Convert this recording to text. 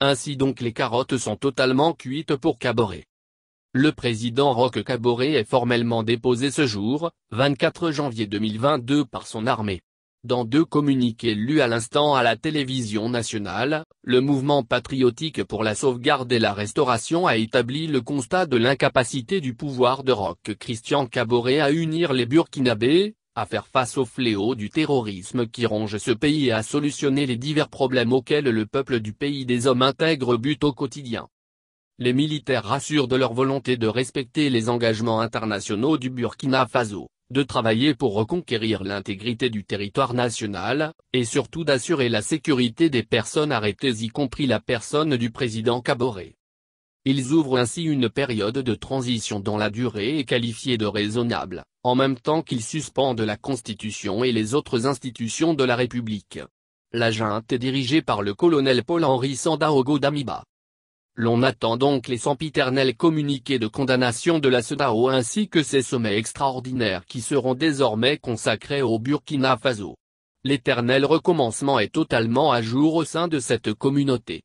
Ainsi donc les carottes sont totalement cuites pour Caboret. Le président Roque Caboret est formellement déposé ce jour, 24 janvier 2022 par son armée. Dans deux communiqués lus à l'instant à la télévision nationale, le mouvement patriotique pour la sauvegarde et la restauration a établi le constat de l'incapacité du pouvoir de Roque Christian Caboret à unir les Burkinabés, à faire face au fléau du terrorisme qui ronge ce pays et à solutionner les divers problèmes auxquels le peuple du pays des hommes intègre but au quotidien. Les militaires rassurent de leur volonté de respecter les engagements internationaux du Burkina Faso, de travailler pour reconquérir l'intégrité du territoire national, et surtout d'assurer la sécurité des personnes arrêtées y compris la personne du président Caboré. Ils ouvrent ainsi une période de transition dont la durée est qualifiée de raisonnable, en même temps qu'ils suspendent la Constitution et les autres institutions de la République. La junte est dirigée par le colonel Paul-Henri Sandaogo d'Amiba. L'on attend donc les sempiternels communiqués de condamnation de la Sedao ainsi que ces sommets extraordinaires qui seront désormais consacrés au Burkina Faso. L'éternel recommencement est totalement à jour au sein de cette communauté.